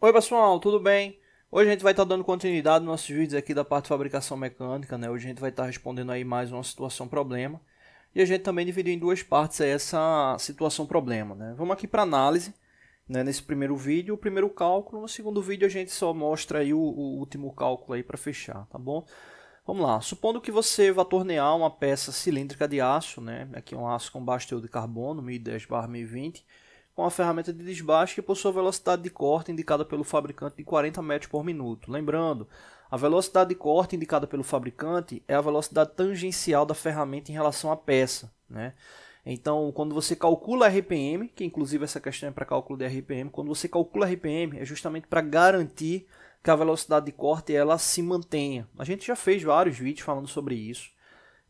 Oi pessoal, tudo bem? Hoje a gente vai estar tá dando continuidade nos nossos vídeos aqui da parte de fabricação mecânica, né? Hoje a gente vai estar tá respondendo aí mais uma situação problema. E a gente também dividiu em duas partes essa situação problema, né? Vamos aqui para análise, né? Nesse primeiro vídeo, o primeiro cálculo, no segundo vídeo a gente só mostra aí o, o último cálculo aí para fechar, tá bom? Vamos lá, supondo que você vá tornear uma peça cilíndrica de aço, né? Aqui é um aço com teor de carbono, 1010 1020 com a ferramenta de desbaste que possui a velocidade de corte indicada pelo fabricante de 40 metros por minuto. Lembrando, a velocidade de corte indicada pelo fabricante é a velocidade tangencial da ferramenta em relação à peça. Né? Então, quando você calcula RPM, que inclusive essa questão é para cálculo de RPM, quando você calcula RPM é justamente para garantir que a velocidade de corte ela se mantenha. A gente já fez vários vídeos falando sobre isso.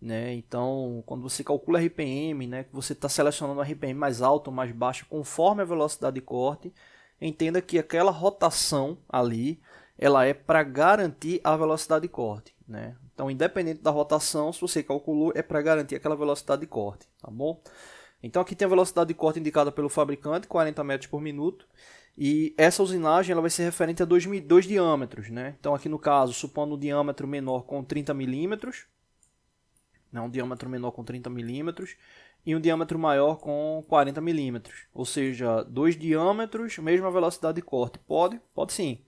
Né? Então, quando você calcula RPM, né, que você está selecionando a RPM mais alta ou mais baixa conforme a velocidade de corte, entenda que aquela rotação ali ela é para garantir a velocidade de corte. Né? Então, independente da rotação, se você calculou, é para garantir aquela velocidade de corte. Tá bom? Então, aqui tem a velocidade de corte indicada pelo fabricante, 40 metros por minuto. E essa usinagem ela vai ser referente a dois, dois diâmetros. Né? Então, aqui no caso, supondo um diâmetro menor com 30 milímetros, né, um diâmetro menor com 30 milímetros e um diâmetro maior com 40 milímetros, ou seja, dois diâmetros, mesma velocidade de corte. Pode? Pode sim.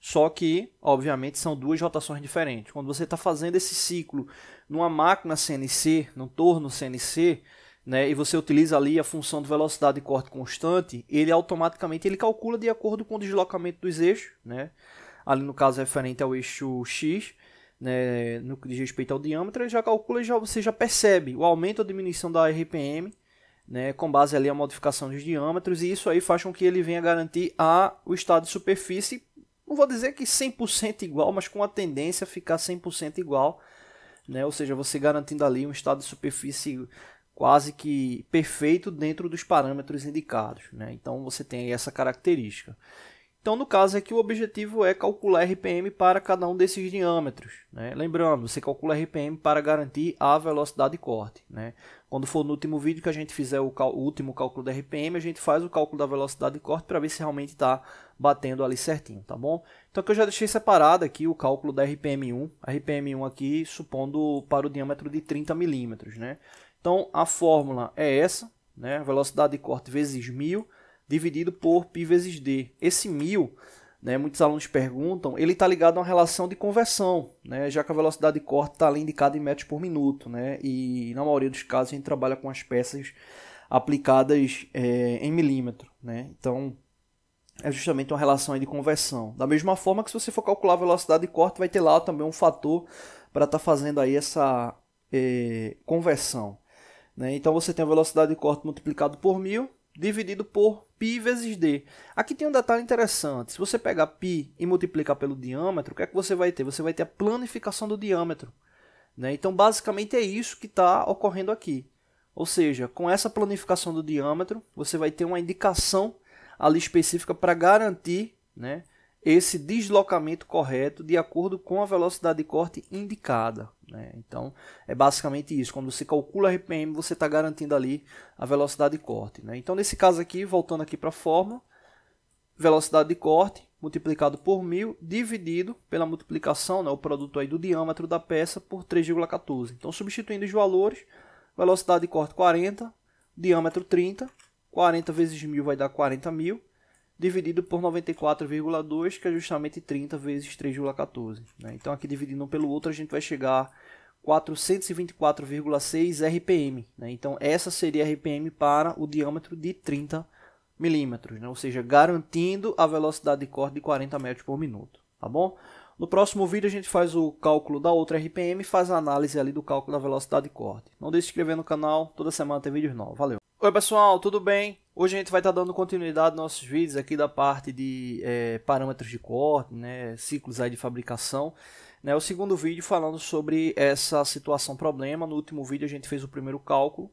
Só que, obviamente, são duas rotações diferentes. Quando você está fazendo esse ciclo numa máquina CNC, num torno CNC, né, e você utiliza ali a função de velocidade de corte constante, ele automaticamente ele calcula de acordo com o deslocamento dos eixos, né, ali no caso é referente ao eixo X, né, no que diz respeito ao diâmetro, ele já calcula, já, você já percebe o aumento ou diminuição da RPM, né, com base ali a modificação dos diâmetros, e isso aí faz com que ele venha garantir a, o estado de superfície, não vou dizer que 100% igual, mas com a tendência a ficar 100% igual, né, ou seja, você garantindo ali um estado de superfície quase que perfeito dentro dos parâmetros indicados. Né? Então você tem essa característica. Então, no caso aqui, é o objetivo é calcular RPM para cada um desses diâmetros. Né? Lembrando, você calcula RPM para garantir a velocidade de corte. Né? Quando for no último vídeo que a gente fizer o, o último cálculo da RPM, a gente faz o cálculo da velocidade de corte para ver se realmente está batendo ali certinho, tá bom? Então, aqui eu já deixei separado aqui o cálculo da RPM1. RPM1 aqui, supondo para o diâmetro de 30 milímetros, né? Então, a fórmula é essa, né? Velocidade de corte vezes 1000 dividido por π vezes d. Esse mil, né, muitos alunos perguntam, ele está ligado a uma relação de conversão, né, já que a velocidade de corte está ali indicada em metros por minuto. Né, e na maioria dos casos a gente trabalha com as peças aplicadas é, em milímetro. Né, então é justamente uma relação de conversão. Da mesma forma que se você for calcular a velocidade de corte, vai ter lá também um fator para estar tá fazendo aí essa é, conversão. Né? Então você tem a velocidade de corte multiplicado por mil, dividido por π vezes d. Aqui tem um detalhe interessante. Se você pegar π e multiplicar pelo diâmetro, o que é que você vai ter? Você vai ter a planificação do diâmetro. Né? Então, basicamente, é isso que está ocorrendo aqui. Ou seja, com essa planificação do diâmetro, você vai ter uma indicação ali específica para garantir né, esse deslocamento correto de acordo com a velocidade de corte indicada. Né? Então, é basicamente isso. Quando você calcula a RPM, você está garantindo ali a velocidade de corte. Né? Então, nesse caso aqui, voltando aqui para a fórmula, velocidade de corte multiplicado por 1.000 dividido pela multiplicação, né, o produto aí do diâmetro da peça, por 3,14. Então, substituindo os valores, velocidade de corte 40, diâmetro 30, 40 vezes 1.000 vai dar 40 mil, dividido por 94,2, que é justamente 30 vezes 3,14. Né? Então, aqui dividindo um pelo outro, a gente vai chegar a 424,6 RPM. Né? Então, essa seria a RPM para o diâmetro de 30 milímetros, né? ou seja, garantindo a velocidade de corte de 40 metros por minuto. Tá bom? No próximo vídeo a gente faz o cálculo da outra RPM e faz a análise ali do cálculo da velocidade de corte. Não deixe de se inscrever no canal, toda semana tem vídeos novos. Valeu! Oi pessoal, tudo bem? Hoje a gente vai estar tá dando continuidade aos nossos vídeos aqui da parte de é, parâmetros de corte, né, ciclos aí de fabricação. Né, o segundo vídeo falando sobre essa situação problema. No último vídeo a gente fez o primeiro cálculo,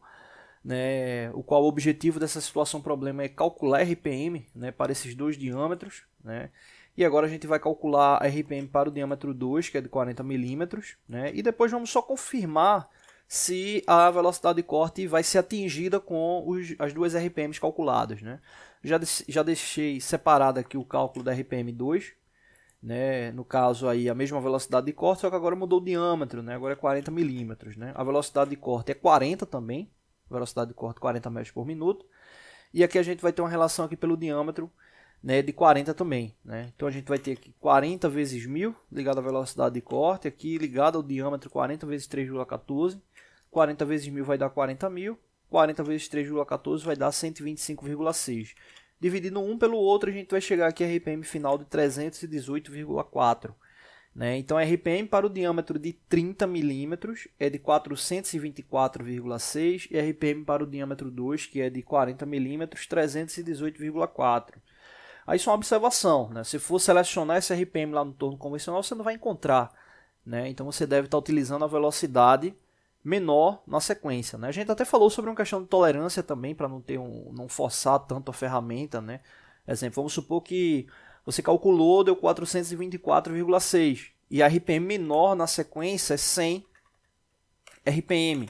né, o qual o objetivo dessa situação problema é calcular RPM né, para esses dois diâmetros. Né, e agora a gente vai calcular a RPM para o diâmetro 2, que é de 40 milímetros. Né, e depois vamos só confirmar se a velocidade de corte vai ser atingida com os, as duas RPMs calculadas. Né? Já, já deixei separado aqui o cálculo da RPM 2, né? no caso aí a mesma velocidade de corte, só que agora mudou o diâmetro, né? agora é 40 milímetros. Né? A velocidade de corte é 40 também, velocidade de corte 40 metros por minuto. E aqui a gente vai ter uma relação aqui pelo diâmetro né, de 40 também. Né? Então a gente vai ter aqui 40 vezes 1000 ligado à velocidade de corte, aqui ligado ao diâmetro 40 vezes 3,14. 40 vezes 1000 vai dar 40 mil, 40 vezes 3,14 vai dar 125,6. Dividindo um pelo outro, a gente vai chegar aqui a RPM final de 318,4. Né? Então, RPM para o diâmetro de 30 milímetros é de 424,6 e RPM para o diâmetro 2, que é de 40 milímetros, 318,4. Aí só é uma observação, né? Se for selecionar esse RPM lá no torno convencional, você não vai encontrar, né? Então você deve estar tá utilizando a velocidade menor na sequência, né? A gente até falou sobre uma questão de tolerância também para não ter um, não forçar tanto a ferramenta, né? Exemplo, vamos supor que você calculou, deu 424,6 e a RPM menor na sequência é 100 RPM.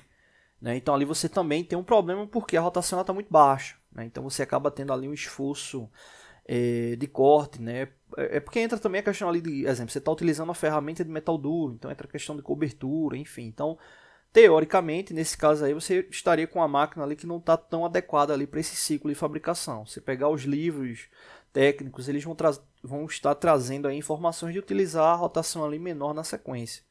Né? Então ali você também tem um problema porque a rotação está muito baixa. Né? Então você acaba tendo ali um esforço é, de corte, né? É, é porque entra também a questão ali de, exemplo, você está utilizando uma ferramenta de metal duro, então entra a questão de cobertura, enfim. Então, teoricamente, nesse caso aí, você estaria com uma máquina ali que não está tão adequada ali para esse ciclo de fabricação. Você pegar os livros técnicos, eles vão, vão estar trazendo aí informações de utilizar a rotação ali menor na sequência.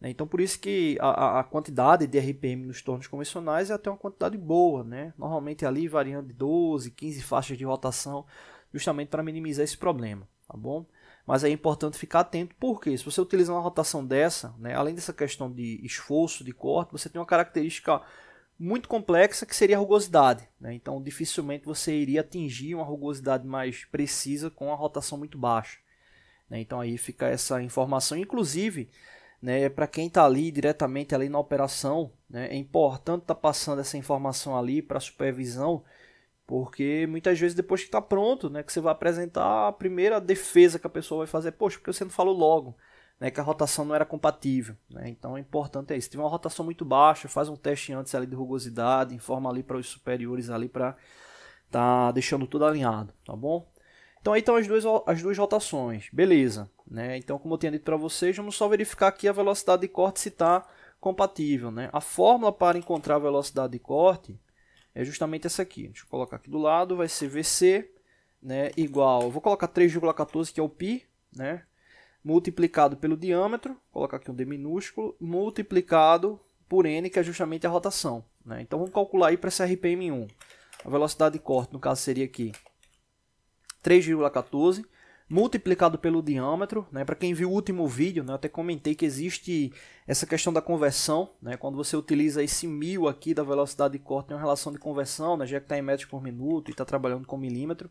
Né? Então, por isso que a, a, quantidade de RPM nos tornos convencionais é até uma quantidade boa. Né? Normalmente ali variando de 12, 15 faixas de rotação justamente para minimizar esse problema, tá bom? Mas é importante ficar atento, porque se você utilizar uma rotação dessa, né, além dessa questão de esforço, de corte, você tem uma característica muito complexa que seria a rugosidade. Né? Então, dificilmente você iria atingir uma rugosidade mais precisa com a rotação muito baixa. Né? Então, aí fica essa informação. Inclusive, né, para quem está ali diretamente ali na operação, né, é importante estar tá passando essa informação ali para a supervisão, porque muitas vezes depois que está pronto, né, que você vai apresentar, a primeira defesa que a pessoa vai fazer é, poxa, porque você não falou logo, né, que a rotação não era compatível, né? Então o importante é isso. Tiver uma rotação muito baixa, faz um teste antes ali de rugosidade, informa ali para os superiores ali para tá deixando tudo alinhado, tá bom? Então aí estão as duas, as duas rotações, beleza. Né? Então, como eu tinha dito para vocês, vamos só verificar aqui a velocidade de corte se está compatível. Né? A fórmula para encontrar a velocidade de corte é justamente essa aqui. Deixa eu colocar aqui do lado, vai ser VC né, igual, vou colocar 3,14 que é o π, né, multiplicado pelo diâmetro, vou colocar aqui um D minúsculo, multiplicado por N que é justamente a rotação. Né? Então vamos calcular aí para essa RPM1. A velocidade de corte no caso seria aqui 3,14 multiplicado pelo diâmetro. Né? Para quem viu o último vídeo, né? eu até comentei que existe essa questão da conversão. Né? Quando você utiliza esse mil aqui da velocidade de corte, tem uma relação de conversão, né? já que está em metros por minuto e está trabalhando com milímetro.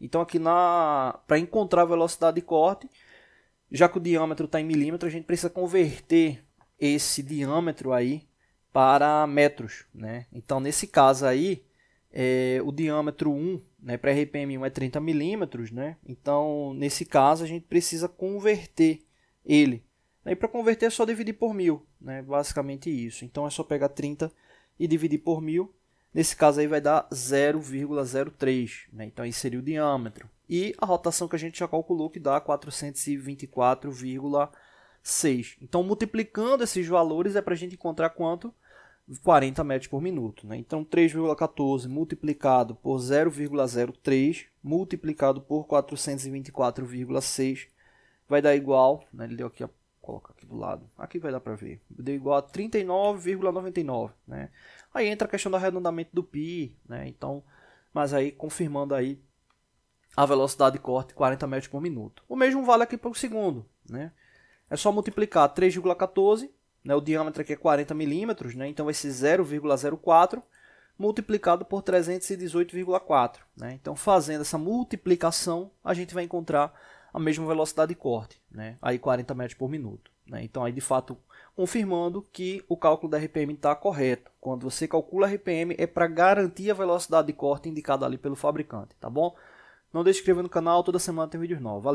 Então aqui na para encontrar a velocidade de corte, já que o diâmetro está em milímetro, a gente precisa converter esse diâmetro aí para metros. Né? Então nesse caso aí, é, o diâmetro 1, né, para RPM 1 é 30 milímetros, né? Então, nesse caso, a gente precisa converter ele. Né, e para converter é só dividir por mil, né? Basicamente isso. Então, é só pegar 30 e dividir por mil. Nesse caso aí vai dar 0,03, né? Então, aí seria o diâmetro. E a rotação que a gente já calculou que dá 424,6. Então, multiplicando esses valores é para a gente encontrar quanto? 40 metros por minuto. Né? Então, 3,14 multiplicado por 0,03 multiplicado por 424,6 vai dar igual, né? ele deu aqui, ó, coloca aqui do lado, aqui vai dar para ver, deu igual a 39,99. Né? Aí entra a questão do arredondamento do π, né? então, mas aí confirmando aí a velocidade de corte 40 metros por minuto. O mesmo vale aqui para o segundo, né? é só multiplicar 3,14 né? O diâmetro aqui é 40 milímetros, né? então esse 0,04 multiplicado por 318,4. Né? Então, fazendo essa multiplicação, a gente vai encontrar a mesma velocidade de corte, né? aí 40 metros por minuto. Né? Então, aí de fato, confirmando que o cálculo da RPM está correto. Quando você calcula a RPM, é para garantir a velocidade de corte indicada ali pelo fabricante, tá bom? Não deixe de inscrever no canal, toda semana tem vídeos novos. Valeu!